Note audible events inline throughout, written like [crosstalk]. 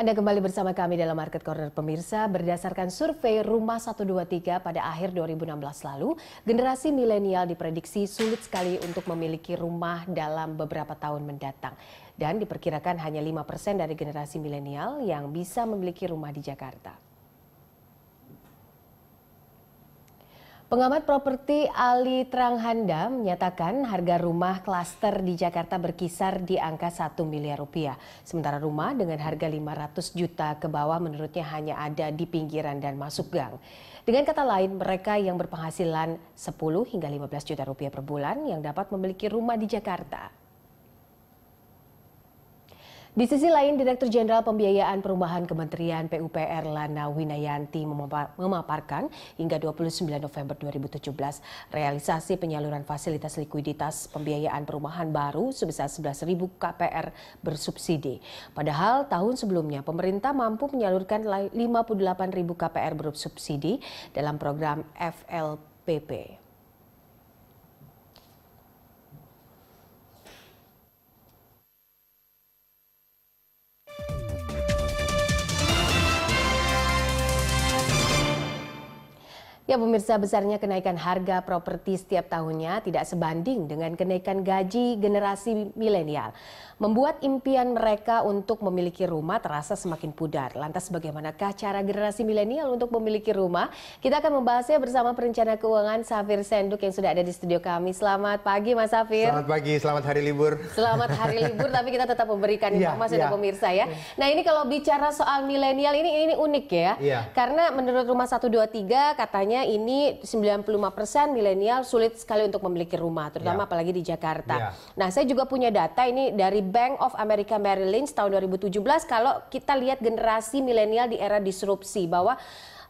Anda kembali bersama kami dalam Market Corner Pemirsa. Berdasarkan survei Rumah 123 pada akhir 2016 lalu, generasi milenial diprediksi sulit sekali untuk memiliki rumah dalam beberapa tahun mendatang. Dan diperkirakan hanya 5% dari generasi milenial yang bisa memiliki rumah di Jakarta. Pengamat properti Ali Tranghanda menyatakan harga rumah klaster di Jakarta berkisar di angka 1 miliar rupiah. Sementara rumah dengan harga 500 juta ke bawah menurutnya hanya ada di pinggiran dan masuk gang. Dengan kata lain, mereka yang berpenghasilan 10 hingga 15 juta rupiah per bulan yang dapat memiliki rumah di Jakarta. Di sisi lain, Direktur Jenderal Pembiayaan Perumahan Kementerian PUPR Lana Winayanti memaparkan hingga 29 November 2017 realisasi penyaluran fasilitas likuiditas pembiayaan perumahan baru sebesar 11.000 KPR bersubsidi. Padahal tahun sebelumnya pemerintah mampu menyalurkan 58.000 KPR bersubsidi dalam program FLPP. Ya pemirsa besarnya kenaikan harga properti setiap tahunnya tidak sebanding dengan kenaikan gaji generasi milenial. Membuat impian mereka untuk memiliki rumah terasa semakin pudar. Lantas bagaimanakah cara generasi milenial untuk memiliki rumah? Kita akan membahasnya bersama perencana keuangan Safir Senduk yang sudah ada di studio kami. Selamat pagi Mas Safir. Selamat pagi, selamat hari libur. Selamat hari libur tapi kita tetap memberikan [laughs] iya, informasi ya, ya. untuk iya. pemirsa ya. Nah ini kalau bicara soal milenial ini ini unik ya. ya. Karena menurut Rumah 123 katanya misalnya ini 95% milenial sulit sekali untuk memiliki rumah, terutama yeah. apalagi di Jakarta. Yeah. Nah, saya juga punya data ini dari Bank of America Merrill Lynch tahun 2017 kalau kita lihat generasi milenial di era disrupsi bahwa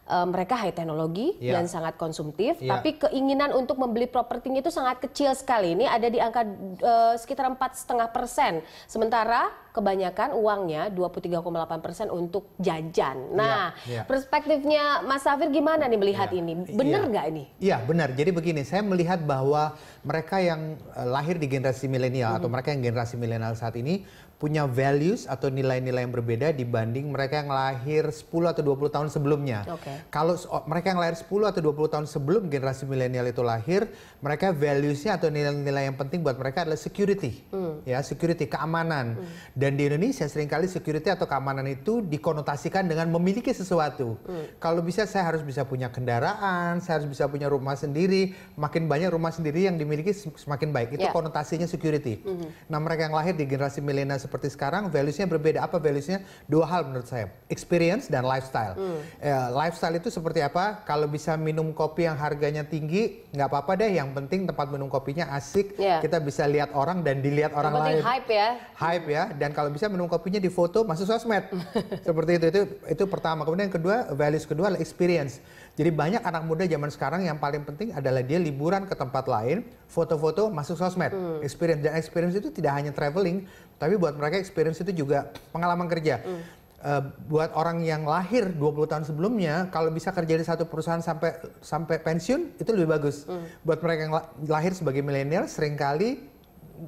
uh, mereka high teknologi yeah. dan sangat konsumtif, yeah. tapi keinginan untuk membeli propertinya itu sangat kecil sekali. Ini ada di angka uh, sekitar empat setengah persen. Sementara kebanyakan uangnya 23,8 persen untuk jajan. Iya, nah, ya, ya. perspektifnya Mas Safir gimana nih melihat ya, ini? Iya. Benar nggak ya. ini? Iya benar. Jadi begini, saya melihat bahwa mereka yang eh, lahir di generasi milenial -hmm. atau mereka yang generasi milenial saat ini punya values atau nilai-nilai yang berbeda dibanding mereka yang lahir 10 atau 20 tahun sebelumnya. Okay. Kalau oh, mereka yang lahir 10 atau 20 tahun sebelum generasi milenial itu lahir, mereka valuesnya atau nilai-nilai yang penting buat mereka adalah security. Hmm. Ya, security, keamanan. Hmm. Dan di Indonesia seringkali security atau keamanan itu dikonotasikan dengan memiliki sesuatu. Hmm. Kalau bisa saya harus bisa punya kendaraan, saya harus bisa punya rumah sendiri. Makin banyak rumah sendiri yang dimiliki semakin baik. Itu yeah. konotasinya security. -hmm. Nah mereka yang lahir di generasi milenial seperti sekarang, valuesnya berbeda. Apa valuesnya? Dua hal menurut saya. Experience dan lifestyle. Mm. Eh, lifestyle itu seperti apa? Kalau bisa minum kopi yang harganya tinggi, nggak apa-apa deh. Yang penting tempat minum kopinya asik. Yeah. Kita bisa lihat orang dan dilihat yang orang lain. Hype ya. Hype ya. Dan dan kalau bisa minum kopinya di foto masuk sosmed [laughs] seperti itu itu itu pertama kemudian yang kedua values kedua adalah experience jadi banyak anak muda zaman sekarang yang paling penting adalah dia liburan ke tempat lain foto-foto masuk sosmed hmm. experience dan experience itu tidak hanya traveling tapi buat mereka experience itu juga pengalaman kerja hmm. Uh, buat orang yang lahir 20 tahun sebelumnya kalau bisa kerja di satu perusahaan sampai sampai pensiun itu lebih bagus. Mm. Buat mereka yang lahir sebagai milenial seringkali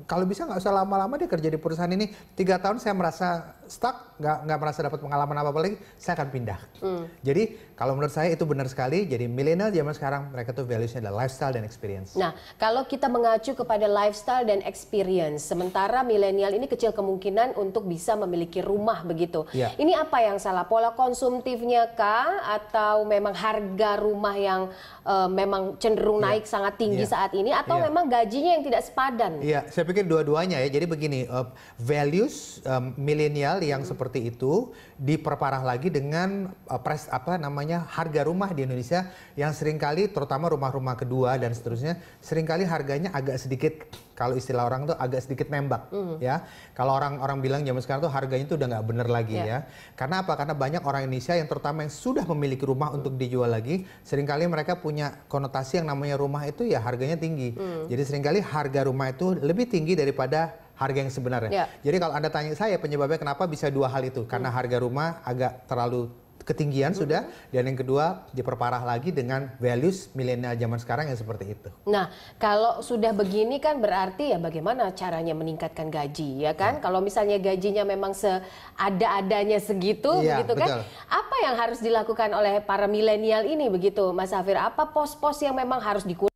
kalau bisa nggak usah lama-lama dia kerja di perusahaan ini tiga tahun saya merasa stuck, nggak nggak merasa dapat pengalaman apa apa lagi, saya akan pindah. Mm. Jadi kalau menurut saya itu benar sekali. Jadi milenial zaman sekarang mereka tuh valuesnya adalah lifestyle dan experience. Nah kalau kita mengacu kepada lifestyle dan experience, sementara milenial ini kecil kemungkinan untuk bisa memiliki rumah begitu. Yeah. Ini apa yang salah? Pola konsumtifnya kah atau memang harga rumah yang uh, memang cenderung yeah. naik sangat tinggi yeah. saat ini atau yeah. memang gajinya yang tidak sepadan? Iya, saya pikir dua-duanya ya. Jadi begini, uh, values um, milenial yang hmm. seperti itu diperparah lagi dengan uh, pres apa namanya harga rumah di Indonesia yang seringkali terutama rumah-rumah kedua dan seterusnya seringkali harganya agak sedikit kalau istilah orang tuh agak sedikit nembak hmm. ya. Kalau orang-orang bilang zaman sekarang tuh harganya itu udah nggak bener lagi yeah. ya. Karena apa? Karena banyak orang Indonesia yang terutama yang sudah memiliki rumah hmm. untuk dijual lagi, seringkali mereka punya konotasi yang namanya rumah itu ya harganya tinggi. hmm. Jadi seringkali harga rumah itu lebih tinggi daripada harga yang sebenarnya. Ya. Jadi kalau Anda tanya saya penyebabnya kenapa bisa dua hal itu? Karena hmm. harga rumah agak terlalu ketinggian -hmm. sudah dan yang kedua diperparah lagi dengan values milenial zaman sekarang yang seperti itu. Nah, kalau sudah begini kan berarti ya bagaimana caranya meningkatkan gaji ya kan? Hmm. Kalau misalnya gajinya memang seada-adanya segitu ya, begitu kan. Apa yang harus dilakukan oleh para milenial ini begitu Mas Safir? Apa pos-pos yang memang harus dikurangi?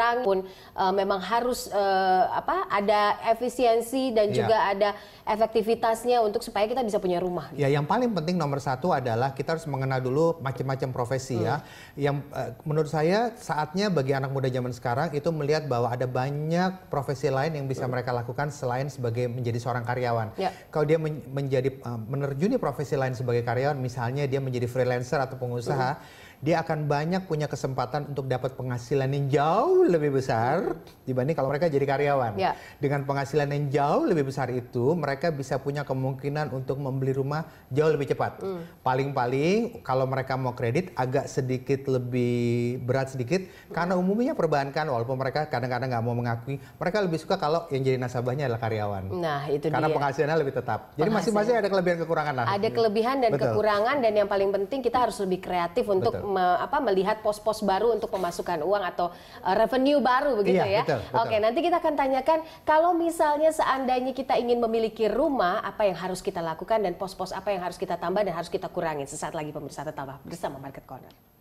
perang pun uh, memang harus uh, apa ada efisiensi dan ya. juga ada efektivitasnya untuk supaya kita bisa punya rumah. Gitu. Ya, yang paling penting nomor satu adalah kita harus mengenal dulu macam-macam profesi ya. hmm. ya. Yang uh, menurut saya saatnya bagi anak muda zaman sekarang itu melihat bahwa ada banyak profesi lain yang bisa hmm. mereka lakukan selain sebagai menjadi seorang karyawan. Ya. Kalau dia men menjadi uh, menerjuni profesi lain sebagai karyawan, misalnya dia menjadi freelancer atau pengusaha, hmm. dia akan banyak punya kesempatan untuk dapat penghasilan yang jauh lebih besar dibanding kalau mereka jadi karyawan. Ya. Dengan penghasilan yang jauh lebih besar itu, mereka bisa punya kemungkinan untuk membeli rumah jauh lebih cepat. Hmm. Paling-paling hmm. kalau mereka mau kredit agak sedikit lebih berat sedikit hmm. karena umumnya perbankan walaupun mereka kadang-kadang nggak mau mengakui, mereka lebih suka kalau yang jadi nasabahnya adalah karyawan. Nah, itu karena dia. penghasilannya lebih tetap. Jadi masing-masing ada kelebihan kekurangan lah. Ada kelebihan dan Betul. kekurangan dan yang paling penting kita harus lebih kreatif untuk me, apa melihat pos-pos baru untuk pemasukan uang atau uh, venue baru begitu iya, ya. Betul, betul. Oke, nanti kita akan tanyakan kalau misalnya seandainya kita ingin memiliki rumah, apa yang harus kita lakukan dan pos-pos apa yang harus kita tambah dan harus kita kurangin. Sesaat lagi pemirsa tetap bersama Market Corner.